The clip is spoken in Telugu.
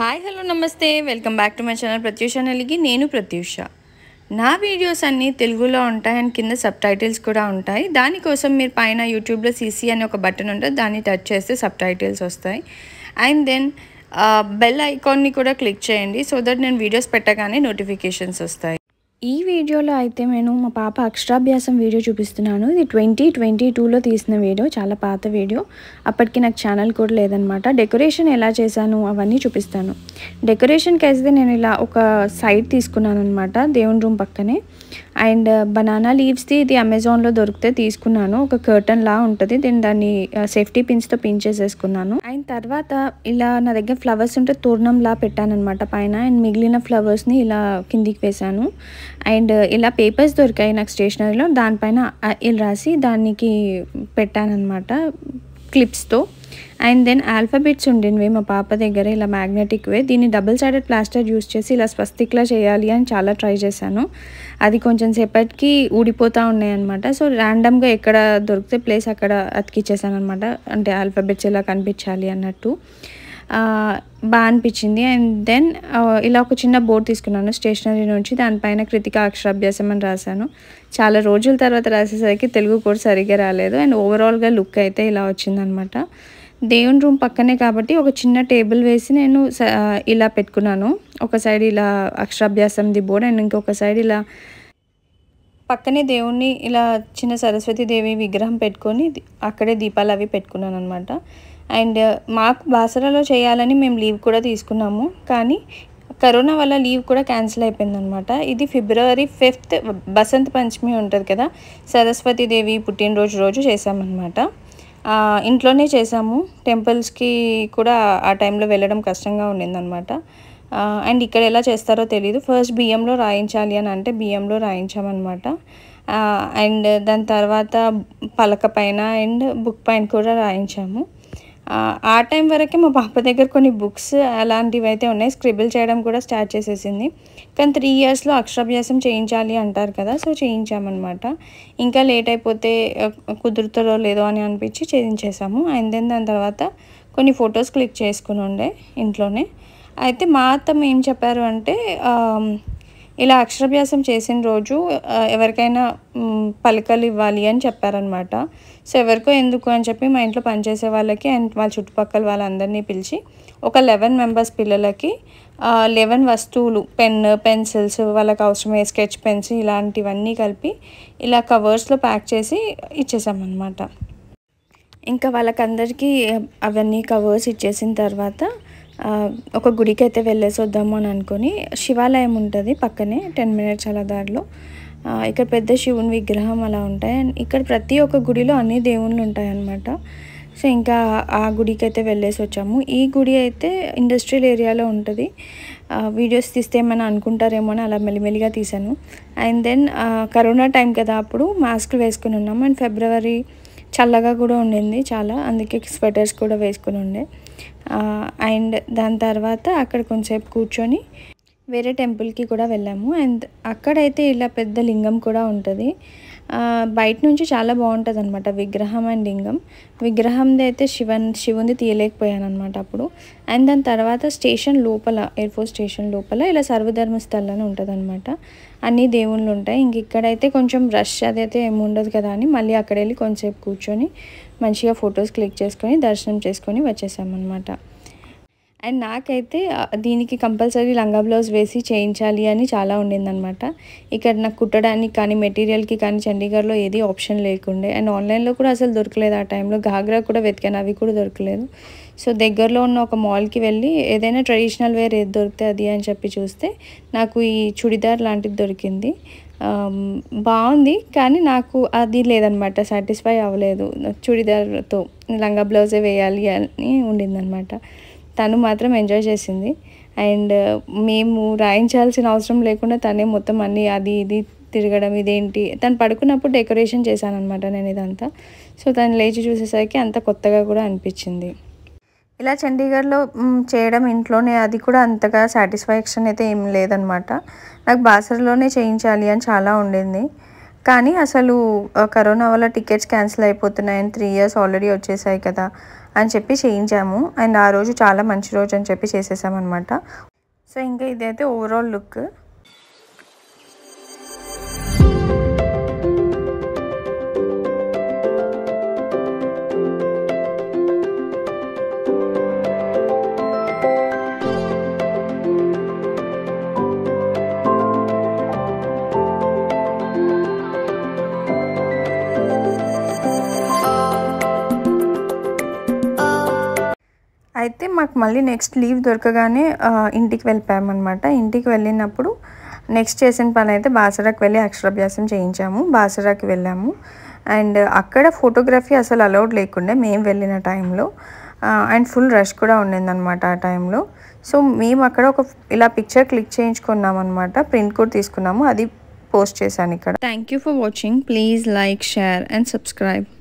హాయ్ హలో నమస్తే welcome back to my channel Pratyusha నలిగి నేను ప్రత్యూష నా వీడియోస్ అన్నీ తెలుగులో ఉంటాయి అండ్ కింద సబ్ టైటిల్స్ కూడా ఉంటాయి దానికోసం మీరు పైన యూట్యూబ్లో సీసీ అని ఒక బటన్ ఉంటుంది దాన్ని టచ్ చేస్తే సబ్ టైటిల్స్ వస్తాయి అండ్ దెన్ బెల్ ఐకాన్ని కూడా క్లిక్ చేయండి సో దట్ నేను వీడియోస్ పెట్టగానే నోటిఫికేషన్స్ వస్తాయి ఈ వీడియోలో అయితే నేను మా పాప అక్షరాభ్యాసం వీడియో చూపిస్తున్నాను ఇది ట్వంటీ ట్వంటీ టూలో తీసిన వీడియో చాలా పాత వీడియో అప్పటికి నాకు ఛానల్ కూడా లేదనమాట డెకరేషన్ ఎలా చేశాను అవన్నీ చూపిస్తాను డెకరేషన్కి అయితే నేను ఇలా ఒక సైడ్ తీసుకున్నాను అనమాట దేవుని రూమ్ పక్కనే అండ్ బనానా లీవ్స్ది ఇది అమెజాన్లో దొరికితే తీసుకున్నాను ఒక కర్టన్ లా ఉంటుంది దీని దాన్ని సేఫ్టీ పిన్స్తో పిన్ చేసేసుకున్నాను అండ్ తర్వాత ఇలా నా దగ్గర ఫ్లవర్స్ ఉంటే తోరణంలా పెట్టాను అనమాట పైన అండ్ మిగిలిన ఫ్లవర్స్ని ఇలా కిందికి వేశాను అండ్ ఇలా పేపర్స్ దొరికాయి నాకు స్టేషనరీలో దానిపైన ఇలా రాసి దానికి పెట్టానమాట క్లిప్స్తో అండ్ దెన్ ఆల్ఫాబెట్స్ ఉండినవి మా పాప దగ్గర ఇలా మ్యాగ్నెటిక్వే దీన్ని డబుల్ సైడెడ్ ప్లాస్టర్ యూస్ చేసి ఇలా స్వస్తిక్లా చేయాలి అని చాలా ట్రై చేశాను అది కొంచెం సేపటికి ఊడిపోతూ ఉన్నాయన్నమాట సో ర్యాండమ్గా ఎక్కడ దొరికితే ప్లేస్ అక్కడ అతికిచ్చేసాను అనమాట అంటే ఆల్ఫాబెట్స్ ఇలా కనిపించాలి అన్నట్టు బాగా అనిపించింది అండ్ దెన్ ఇలా ఒక చిన్న బోర్డు తీసుకున్నాను స్టేషనరీ నుంచి దానిపైన కృతిక అక్షరాభ్యాసం అని రాశాను చాలా రోజుల తర్వాత రాసేసరికి తెలుగు కూడా సరిగ్గా రాలేదు అండ్ ఓవరాల్గా లుక్ అయితే ఇలా వచ్చిందనమాట దేవుని రూమ్ పక్కనే కాబట్టి ఒక చిన్న టేబుల్ వేసి నేను ఇలా పెట్టుకున్నాను ఒక సైడ్ ఇలా అక్షరాభ్యాసంది బోర్డు అండ్ ఇంకొక సైడ్ ఇలా పక్కనే దేవుణ్ణి ఇలా చిన్న సరస్వతి దేవి విగ్రహం పెట్టుకొని అక్కడే దీపాలు అవి పెట్టుకున్నాను అనమాట అండ్ మాకు బాసరలో చేయాలని మేము లీవ్ కూడా తీసుకున్నాము కానీ కరోనా వల్ల లీవ్ కూడా క్యాన్సిల్ అయిపోయిందనమాట ఇది ఫిబ్రవరి ఫిఫ్త్ బసంత్ పంచమి ఉంటుంది కదా సరస్వతీదేవి పుట్టినరోజు రోజు చేసామన్నమాట ఇంట్లోనే చేసాము టెంపుల్స్కి కూడా ఆ టైంలో వెళ్ళడం కష్టంగా ఉండిందనమాట అండ్ ఇక్కడ ఎలా చేస్తారో తెలియదు ఫస్ట్ బియ్యంలో రాయించాలి అని అంటే బియ్యంలో రాయించామన్నమాట అండ్ దాని తర్వాత పలక పైన అండ్ బుక్ పైన కూడా రాయించాము ఆ టైం వరకే మా పాప దగ్గర కొన్ని బుక్స్ అలాంటివి అయితే ఉన్నాయి స్క్రిబుల్ చేయడం కూడా స్టార్ట్ చేసేసింది కానీ త్రీ ఇయర్స్లో అక్షరాభ్యాసం చేయించాలి అంటారు కదా సో చేయించామన్నమాట ఇంకా లేట్ అయిపోతే కుదురుతుందో లేదో అని అనిపించి చేయించేసాము అయింది దాని తర్వాత కొన్ని ఫొటోస్ క్లిక్ చేసుకుని ఉండే ఇంట్లోనే అయితే మా అత్త ఏం చెప్పారు అంటే ఇలా అక్షరాభ్యాసం చేసిన రోజు ఎవరికైనా పలకలు ఇవ్వాలి అని చెప్పారనమాట సో ఎవరికో ఎందుకు అని చెప్పి మా ఇంట్లో పనిచేసే వాళ్ళకి అండ్ వాళ్ళ చుట్టుపక్కల వాళ్ళందరినీ పిలిచి ఒక లెవెన్ మెంబర్స్ పిల్లలకి లెవెన్ వస్తువులు పెన్ పెన్సిల్స్ వాళ్ళకి అవసరమయ్యే స్కెచ్ పెన్స్ ఇలాంటివన్నీ కలిపి ఇలా కవర్స్లో ప్యాక్ చేసి ఇచ్చేసామన్నమాట ఇంకా వాళ్ళకందరికీ అవన్నీ కవర్స్ ఇచ్చేసిన తర్వాత ఒక గుడికి అయితే వెళ్ళేసి వద్దాము అని అనుకుని శివాలయం ఉంటుంది పక్కనే టెన్ మినిట్స్ అలా దారిలో ఇక్కడ పెద్ద శివుని విగ్రహం అలా ఉంటాయి అండ్ ఇక్కడ ప్రతి ఒక్క గుడిలో అన్ని దేవుళ్ళు ఉంటాయన్నమాట సో ఇంకా ఆ గుడికి అయితే వెళ్ళేసి వచ్చాము ఈ గుడి అయితే ఇండస్ట్రియల్ ఏరియాలో ఉంటుంది వీడియోస్ తీస్తే ఏమైనా అనుకుంటారేమో అని అలా మెల్లిమెల్లిగా తీశాను అండ్ దెన్ కరోనా టైం కదా అప్పుడు మాస్క్లు వేసుకుని ఉన్నాము అండ్ ఫిబ్రవరి చల్లగా కూడా ఉండింది చాలా అందుకే స్వెటర్స్ కూడా వేసుకుని ఉండే అండ్ దాని తర్వాత అక్కడ కొంచెంసేపు కూర్చొని వేరే టెంపుల్కి కూడా వెళ్ళాము అండ్ అక్కడైతే ఇలా పెద్ద లింగం కూడా ఉంటుంది బయట నుంచి చాలా బాగుంటుంది అనమాట విగ్రహం అండ్ లింగం విగ్రహంది అయితే శివన్ శివుంది తీయలేకపోయాను అనమాట అప్పుడు అండ్ దాని తర్వాత స్టేషన్ లోపల ఎయిర్ ఫోర్స్ స్టేషన్ లోపల ఇలా సర్వధర్మ అని ఉంటుంది అనమాట అన్ని దేవుళ్ళు ఉంటాయి ఇంక ఇక్కడైతే కొంచెం రష్ అదైతే ఏమి ఉండదు కదా అని మళ్ళీ అక్కడ వెళ్ళి కొంచెంసేపు కూర్చొని మంచిగా ఫొటోస్ క్లిక్ చేసుకొని దర్శనం చేసుకొని వచ్చేసామన్నమాట అండ్ నాకైతే దీనికి కంపల్సరీ లంగా బ్లౌజ్ వేసి చేయించాలి అని చాలా ఉండిందనమాట ఇక్కడ నాకు కుట్టడానికి కానీ మెటీరియల్కి కానీ చండీగఢ్లో ఏది ఆప్షన్ లేకుండే అండ్ ఆన్లైన్లో కూడా అసలు దొరకలేదు ఆ టైంలో ఘాగ్రా కూడా వెతికాను అవి కూడా దొరకలేదు సో దగ్గరలో ఉన్న ఒక మాల్కి వెళ్ళి ఏదైనా ట్రెడిషనల్ వేర్ ఏది దొరికితే అది అని చెప్పి చూస్తే నాకు ఈ చుడిదార్ లాంటిది దొరికింది బాగుంది కానీ నాకు అది లేదనమాట సాటిస్ఫై అవ్వలేదు చుడిదార్తో లంగా బ్లౌజే వేయాలి అని ఉండిందనమాట తను మాత్రం ఎంజాయ్ చేసింది అండ్ మేము రాయించాల్సిన అవసరం లేకుండా తనే మొత్తం అన్నీ అది ఇది తిరగడం ఇదేంటి తను పడుకున్నప్పుడు డెకరేషన్ చేశాను అనమాట నేను ఇదంతా సో తను లేచి చూసేసరికి అంత కొత్తగా కూడా అనిపించింది ఇలా చండీగఢ్లో చేయడం ఇంట్లోనే అది కూడా అంతగా సాటిస్ఫాక్షన్ అయితే ఏం లేదనమాట నాకు బాసర్లోనే చేయించాలి అని చాలా ఉండింది కానీ అసలు కరోనా వల్ల టికెట్స్ క్యాన్సిల్ అయిపోతున్నాయని త్రీ ఇయర్స్ ఆల్రెడీ వచ్చేసాయి కదా అని చెప్పి చేయించాము అండ్ ఆ రోజు చాలా మంచి రోజు అని చెప్పి చేసేసామన్నమాట సో ఇంకా ఇదైతే ఓవరాల్ లుక్ అయితే మాకు మళ్ళీ నెక్స్ట్ లీవ్ దొరకగానే ఇంటికి వెళ్ళిపోయామన్నమాట ఇంటికి వెళ్ళినప్పుడు నెక్స్ట్ చేసిన పని అయితే బాసరాకి వెళ్ళి అక్షరాభ్యాసం చేయించాము బాసరాకి వెళ్ళాము అండ్ అక్కడ ఫోటోగ్రఫీ అసలు అలౌడ్ లేకుండే మేము వెళ్ళిన టైంలో అండ్ ఫుల్ రష్ కూడా ఉండిందనమాట ఆ టైంలో సో మేము అక్కడ ఒక ఇలా పిక్చర్ క్లిక్ చేయించుకున్నాం అనమాట ప్రింట్ కూడా తీసుకున్నాము అది పోస్ట్ చేశాను ఇక్కడ thank you for watching please like share and subscribe